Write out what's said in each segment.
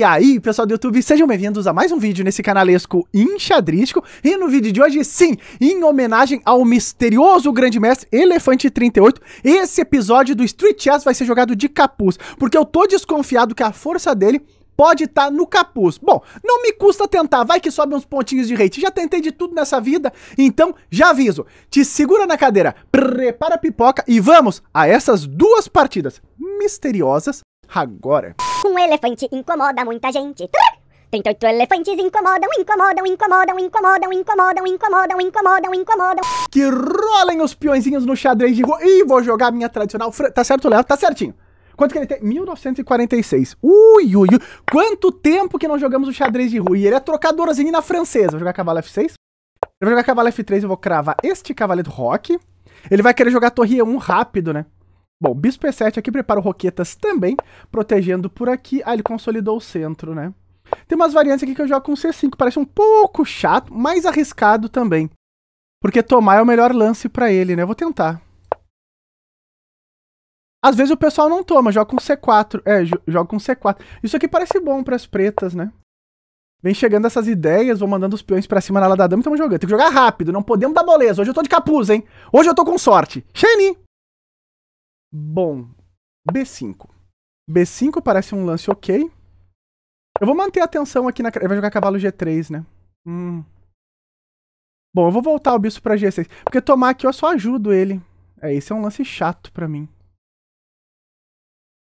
E aí, pessoal do YouTube, sejam bem-vindos a mais um vídeo nesse canalesco enxadrístico. E no vídeo de hoje, sim, em homenagem ao misterioso grande mestre Elefante 38, esse episódio do Street Chess vai ser jogado de capuz, porque eu tô desconfiado que a força dele pode estar tá no capuz. Bom, não me custa tentar, vai que sobe uns pontinhos de rate. Já tentei de tudo nessa vida, então já aviso. Te segura na cadeira, prepara a pipoca e vamos a essas duas partidas misteriosas agora. Um elefante incomoda muita gente. 38 elefantes incomodam, incomodam, incomodam, incomodam, incomodam, incomodam, incomodam, incomodam. Que rolem os peõezinhos no xadrez de rua. Ih, vou jogar minha tradicional. Tá certo, Léo? Tá certinho. Quanto que ele tem? 1946. Ui, ui, ui. Quanto tempo que nós jogamos o xadrez de rua. E ele é trocadorzinho na francesa. Vou jogar cavalo F6. Eu vou jogar cavalo F3, eu vou cravar este cavaleiro rock. Ele vai querer jogar torre 1 rápido, né? Bom, bispo e7 aqui prepara o Roquetas também, protegendo por aqui. Ah, ele consolidou o centro, né? Tem umas variantes aqui que eu jogo com c5, parece um pouco chato, mas arriscado também. Porque tomar é o melhor lance para ele, né? Eu vou tentar. Às vezes o pessoal não toma, joga com C4. É, joga com C4. Isso aqui parece bom para as pretas, né? Vem chegando essas ideias, vou mandando os peões para cima na dama e estamos jogando. Tem que jogar rápido, não podemos dar moleza. Hoje eu tô de capuz, hein? Hoje eu tô com sorte. Xeni! Bom, B5. B5 parece um lance ok. Eu vou manter a atenção aqui na... Ele vai jogar cavalo G3, né? Hum. Bom, eu vou voltar o bispo pra G6. Porque tomar aqui eu só ajudo ele. É, esse é um lance chato pra mim.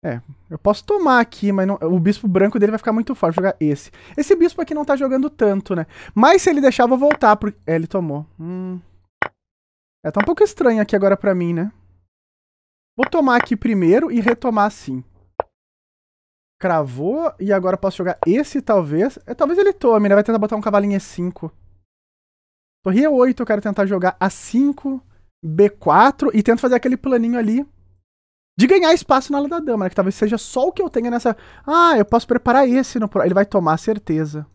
É, eu posso tomar aqui, mas não... o bispo branco dele vai ficar muito forte. Vou jogar esse. Esse bispo aqui não tá jogando tanto, né? Mas se ele deixar, eu vou voltar. Pro... É, ele tomou. Hum. É, tá um pouco estranho aqui agora pra mim, né? Vou tomar aqui primeiro e retomar assim. Cravou, e agora posso jogar esse, talvez. É, talvez ele tome, né? Vai tentar botar um cavalinho E5. Torre E8, eu quero tentar jogar A5, B4, e tento fazer aquele planinho ali de ganhar espaço na ala da dama, né? Que talvez seja só o que eu tenha nessa... Ah, eu posso preparar esse no... Ele vai tomar, certeza.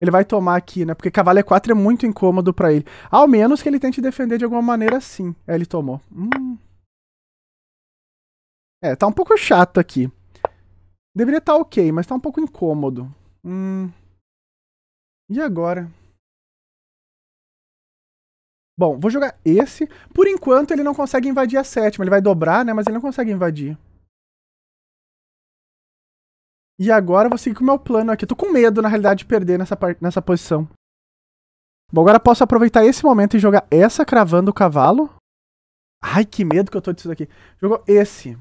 Ele vai tomar aqui, né? Porque cavalo E4 é muito incômodo para ele. Ao menos que ele tente defender de alguma maneira, sim. É, ele tomou. Hum... É, tá um pouco chato aqui. Deveria estar tá ok, mas tá um pouco incômodo. Hum. E agora? Bom, vou jogar esse. Por enquanto ele não consegue invadir a sétima. Ele vai dobrar, né? Mas ele não consegue invadir. E agora eu vou seguir com o meu plano aqui. Eu tô com medo, na realidade, de perder nessa, nessa posição. Bom, agora posso aproveitar esse momento e jogar essa cravando o cavalo. Ai, que medo que eu tô disso daqui. Jogou esse.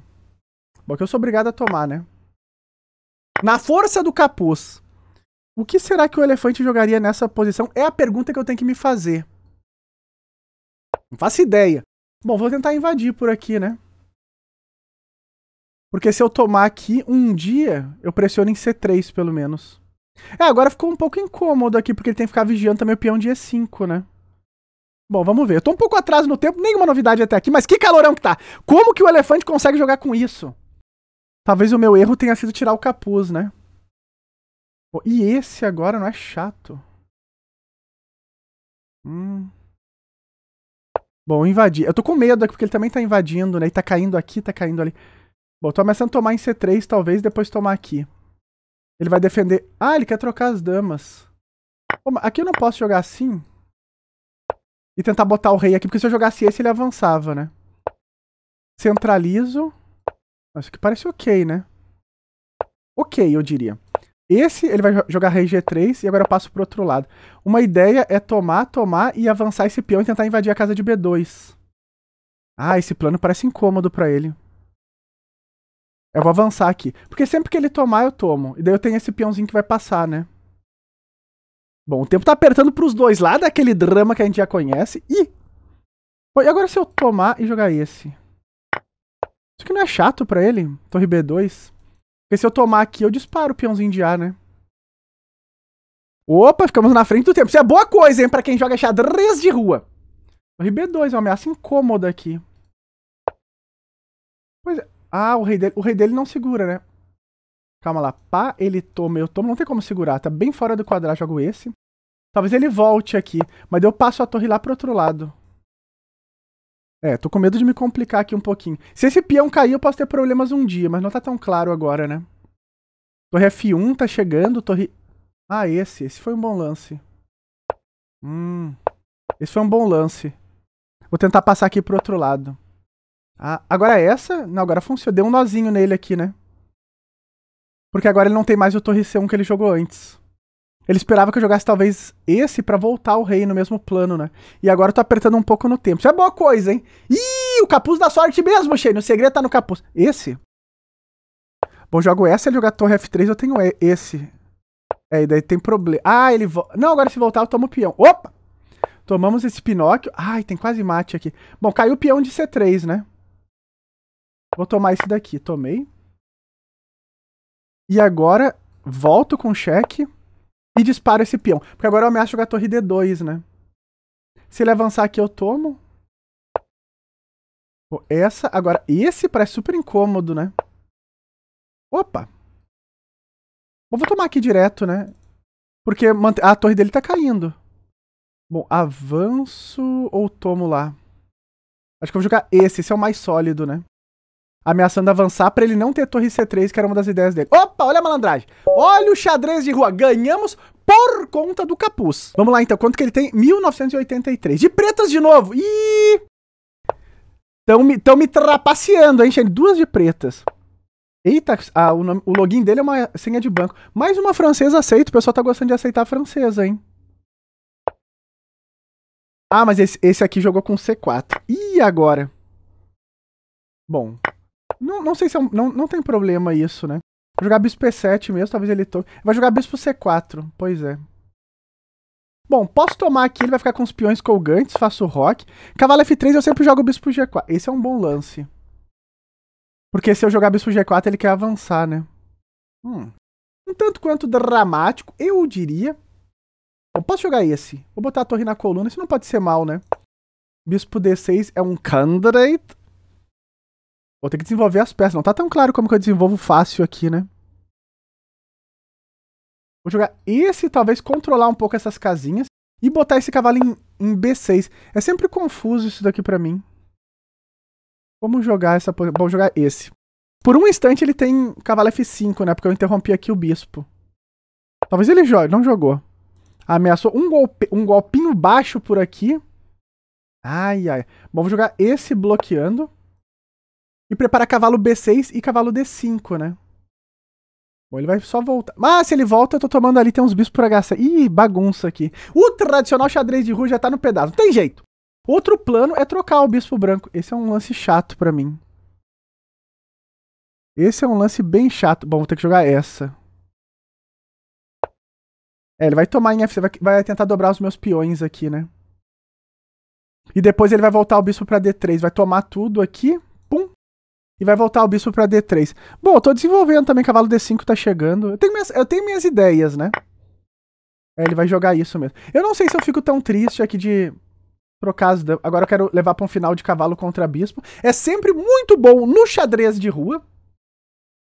Bom, que eu sou obrigado a tomar, né? Na força do capuz. O que será que o elefante jogaria nessa posição? É a pergunta que eu tenho que me fazer. Não faço ideia. Bom, vou tentar invadir por aqui, né? Porque se eu tomar aqui um dia, eu pressiono em C3, pelo menos. É, agora ficou um pouco incômodo aqui, porque ele tem que ficar vigiando também o peão e 5, né? Bom, vamos ver. Eu tô um pouco atrás no tempo, nenhuma novidade até aqui, mas que calorão que tá! Como que o elefante consegue jogar com isso? Talvez o meu erro tenha sido tirar o capuz, né? e esse agora não é chato. Hum. Bom, invadir. Eu tô com medo aqui, porque ele também tá invadindo, né? E tá caindo aqui, tá caindo ali. Bom, tô começando a tomar em C3, talvez, depois tomar aqui. Ele vai defender... Ah, ele quer trocar as damas. aqui eu não posso jogar assim. E tentar botar o rei aqui, porque se eu jogasse esse, ele avançava, né? Centralizo. Isso aqui parece ok, né? Ok, eu diria. Esse ele vai jogar rei G3 e agora eu passo pro outro lado. Uma ideia é tomar, tomar e avançar esse peão e tentar invadir a casa de B2. Ah, esse plano parece incômodo para ele. Eu vou avançar aqui. Porque sempre que ele tomar, eu tomo. E daí eu tenho esse peãozinho que vai passar, né? Bom, o tempo tá apertando pros dois lá daquele drama que a gente já conhece. E... Bom, e agora se eu tomar e jogar esse? Isso que não é chato pra ele? Torre B2. Porque se eu tomar aqui, eu disparo o peãozinho de A, né? Opa, ficamos na frente do tempo. Isso é boa coisa, hein, pra quem joga xadrez de rua. Torre B2, uma ameaça incômoda aqui. Pois é. Ah, o rei dele, o rei dele não segura, né? Calma lá. Pá, ele toma, eu tomo. Não tem como segurar. Tá bem fora do quadrado. Jogo esse. Talvez ele volte aqui. Mas eu passo a torre lá pro outro lado. É, tô com medo de me complicar aqui um pouquinho. Se esse peão cair, eu posso ter problemas um dia, mas não tá tão claro agora, né? Torre F1 tá chegando, torre... Ah, esse. Esse foi um bom lance. Hum. Esse foi um bom lance. Vou tentar passar aqui pro outro lado. Ah, agora é essa... Não, agora funciona. Deu um nozinho nele aqui, né? Porque agora ele não tem mais o torre C1 que ele jogou antes. Ele esperava que eu jogasse talvez esse para voltar o rei no mesmo plano, né? E agora eu tô apertando um pouco no tempo. Isso é boa coisa, hein? Ih, o capuz da sorte mesmo, Shane. O segredo tá no capuz. Esse? Bom, jogo essa, ele jogar torre F3, eu tenho esse. É, e daí tem problema. Ah, ele volta. Não, agora se voltar eu tomo o peão. Opa! Tomamos esse Pinóquio. Ai, tem quase mate aqui. Bom, caiu o peão de C3, né? Vou tomar esse daqui. Tomei. E agora, volto com cheque. E disparo esse peão. Porque agora eu ameaço jogar torre D2, né? Se ele avançar aqui, eu tomo. essa. Agora, esse parece super incômodo, né? Opa! Eu vou tomar aqui direto, né? Porque a torre dele tá caindo. Bom, avanço ou tomo lá? Acho que eu vou jogar esse. Esse é o mais sólido, né? ameaçando avançar para ele não ter torre C3, que era uma das ideias dele. Opa, olha a malandragem. Olha o xadrez de rua. Ganhamos por conta do capuz. Vamos lá, então. Quanto que ele tem? 1983. De pretas de novo. Ih! Estão me, tão me trapaceando, hein, gente? Duas de pretas. Eita, ah, o, nome, o, login dele é uma senha de banco. Mais uma francesa aceita. O pessoal tá gostando de aceitar a francesa, hein? Ah, mas esse, esse aqui jogou com C4. E agora? Bom, não, não sei se é um, não, não tem problema isso, né? Vou jogar bispo E7 mesmo, talvez ele toque. Vai jogar bispo C4, pois é. Bom, posso tomar aqui, ele vai ficar com os peões colgantes, faço rock. Cavalo F3 eu sempre jogo bispo G4. Esse é um bom lance. Porque se eu jogar bispo G4 ele quer avançar, né? Hum. Um tanto quanto dramático, eu diria. Eu posso jogar esse. Vou botar a torre na coluna, isso não pode ser mal, né? Bispo D6 é um candidate. Vou ter que desenvolver as peças. Não tá tão claro como que eu desenvolvo fácil aqui, né? Vou jogar esse, talvez controlar um pouco essas casinhas e botar esse cavalo em, em B6. É sempre confuso isso daqui pra mim. Como jogar essa... Vamos jogar esse. Por um instante ele tem cavalo F5, né? Porque eu interrompi aqui o bispo. Talvez ele jogue. Não jogou. Ameaçou um, golpe, um golpinho baixo por aqui. Ai, ai. Bom, vou jogar esse bloqueando. E preparar cavalo B6 e cavalo D5, né? Bom, ele vai só voltar. Mas se ele volta, eu tô tomando ali, tem uns bispos por H6. Ih, bagunça aqui. O tradicional xadrez de rua já tá no pedaço. Não tem jeito. Outro plano é trocar o bispo branco. Esse é um lance chato pra mim. Esse é um lance bem chato. Bom, vou ter que jogar essa. É, ele vai tomar em F6, vai, vai tentar dobrar os meus peões aqui, né? E depois ele vai voltar o bispo pra D3, vai tomar tudo aqui. E vai voltar o bispo para D3. Bom, eu tô desenvolvendo também, cavalo D5 tá chegando. Eu tenho minhas, eu tenho minhas ideias, né? É, ele vai jogar isso mesmo. Eu não sei se eu fico tão triste aqui de trocar as... Agora eu quero levar pra um final de cavalo contra bispo. É sempre muito bom no xadrez de rua.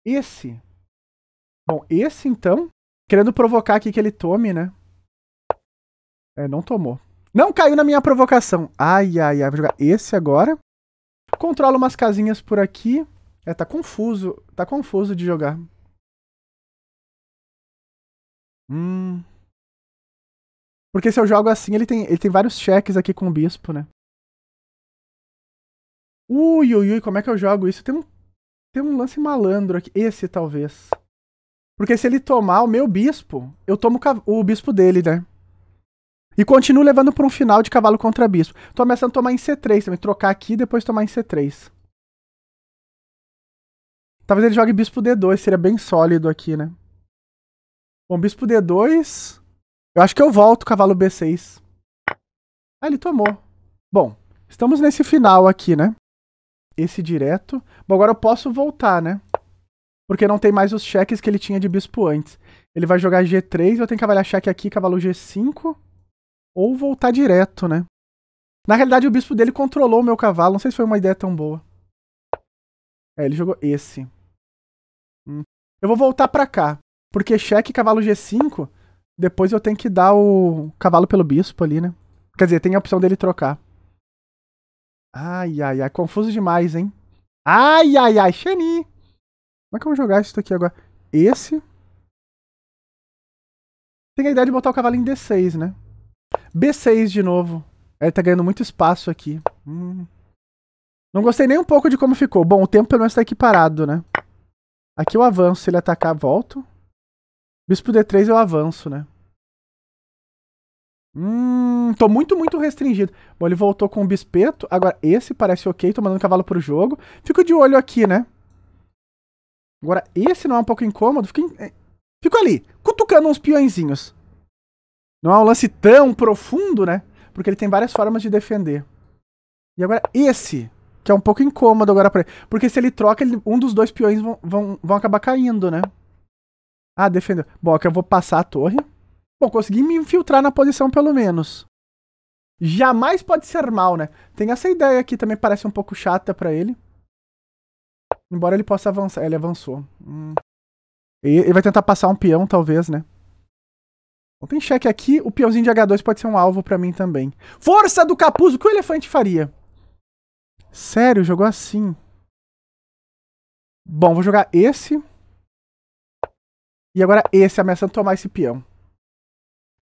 Esse. Bom, esse então... Querendo provocar aqui que ele tome, né? É, não tomou. Não caiu na minha provocação. Ai, ai, ai. Vou jogar esse agora. Controla umas casinhas por aqui. É, tá confuso. Tá confuso de jogar. Hum. Porque se eu jogo assim, ele tem, ele tem vários cheques aqui com o bispo, né? Ui, ui, ui, como é que eu jogo isso? Tem um, tem um lance malandro aqui. Esse, talvez. Porque se ele tomar o meu bispo, eu tomo o bispo dele, né? E continuo levando para um final de cavalo contra bispo. Tô começando a tomar em C3 também. Trocar aqui e depois tomar em C3. Talvez ele jogue bispo D2. Seria bem sólido aqui, né? Bom, bispo D2. Eu acho que eu volto cavalo B6. Ah, ele tomou. Bom, estamos nesse final aqui, né? Esse direto. Bom, agora eu posso voltar, né? Porque não tem mais os cheques que ele tinha de bispo antes. Ele vai jogar G3, eu tenho que avaliar cheque aqui, cavalo G5 ou voltar direto, né? Na realidade, o bispo dele controlou o meu cavalo. Não sei se foi uma ideia tão boa. É, ele jogou esse. Hum. Eu vou voltar pra cá. Porque cheque cavalo G5, depois eu tenho que dar o cavalo pelo bispo ali, né? Quer dizer, tem a opção dele trocar. Ai, ai, ai. Confuso demais, hein? Ai, ai, ai. Xeni! Como é que eu vou jogar isso aqui agora? Esse. Tem a ideia de botar o cavalo em D6, né? B6 de novo. Ele tá ganhando muito espaço aqui. Hum. Não gostei nem um pouco de como ficou. Bom, o tempo pelo menos tá equiparado, né? Aqui eu avanço, se ele atacar, volto. Bispo D3 eu avanço, né? Hum, tô muito, muito restringido. Bom, ele voltou com o bispeto. Agora, esse parece ok, tô mandando cavalo pro jogo. Fico de olho aqui, né? Agora, esse não é um pouco incômodo? Fico, eh, Fico ali, cutucando uns peõezinhos. Não é um lance tão profundo, né? Porque ele tem várias formas de defender. E agora, esse, que é um pouco incômodo agora pra ele. Porque se ele troca, ele, um dos dois peões vão, vão, vão acabar caindo, né? Ah, defendeu. Bom, aqui eu vou passar a torre. Bom, consegui me infiltrar na posição pelo menos. Jamais pode ser mal, né? Tem essa ideia aqui também, parece um pouco chata pra ele. Embora ele possa avançar. Ele avançou. Hum. Ele vai tentar passar um peão, talvez, né? Open check aqui, o peãozinho de H2 pode ser um alvo pra mim também. Força do capuz, o que o elefante faria? Sério, jogou assim. Bom, vou jogar esse. E agora esse, ameaçando tomar esse peão.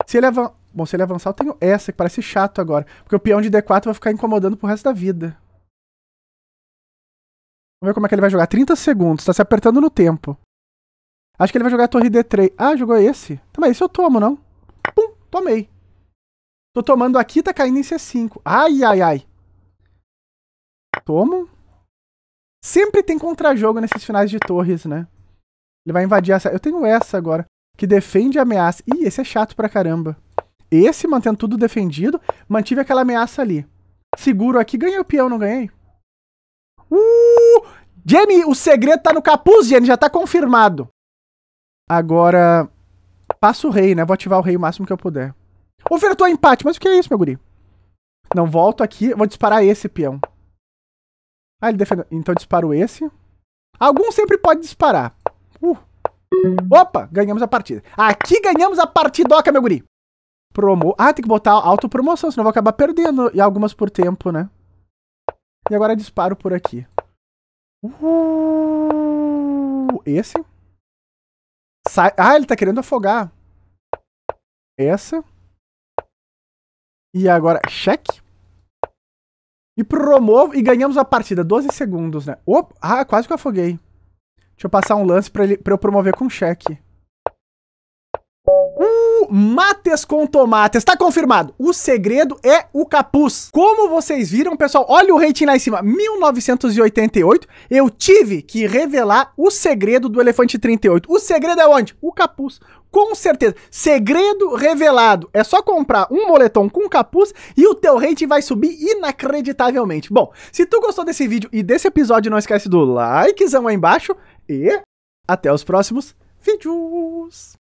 Se ele avançar... Bom, se ele avançar, eu tenho essa, que parece chato agora. Porque o peão de D4 vai ficar incomodando pro resto da vida. Vamos ver como é que ele vai jogar. 30 segundos, tá se apertando no tempo. Acho que ele vai jogar a torre D3. Ah, jogou esse? Tá, mas esse eu tomo, não? Tomei. Tô tomando aqui, tá caindo em C5. Ai, ai, ai. Tomo. Sempre tem contra-jogo nesses finais de torres, né? Ele vai invadir essa. Eu tenho essa agora, que defende a ameaça. Ih, esse é chato pra caramba. Esse, mantendo tudo defendido, mantive aquela ameaça ali. Seguro aqui, ganhei o peão, não ganhei? Uh! Jenny, o segredo tá no capuz, Jenny, já tá confirmado. Agora, Passo o rei, né? Vou ativar o rei o máximo que eu puder. Ofertou empate, mas o que é isso, meu guri? Não, volto aqui. Vou disparar esse peão. Ah, ele defendeu. Então disparo esse. Algum sempre pode disparar. Uh. Opa, ganhamos a partida. Aqui ganhamos a partidoca, meu guri. Promo... Ah, tem que botar autopromoção, senão eu vou acabar perdendo. E algumas por tempo, né? E agora disparo por aqui. Uh. Esse. Sai... Ah, ele tá querendo afogar. Essa. E agora, cheque. E promovo e ganhamos a partida. 12 segundos, né? Opa, ah, quase que eu afoguei. Deixa eu passar um lance pra, ele, pra eu promover com cheque. Mates com Tomates. Tá confirmado. O segredo é o capuz. Como vocês viram, pessoal, olha o rating lá em cima. 1988, eu tive que revelar o segredo do Elefante 38. O segredo é onde? O capuz. Com certeza. Segredo revelado. É só comprar um moletom com capuz e o teu rating vai subir inacreditavelmente. Bom, se tu gostou desse vídeo e desse episódio, não esquece do likezão aí embaixo e até os próximos vídeos.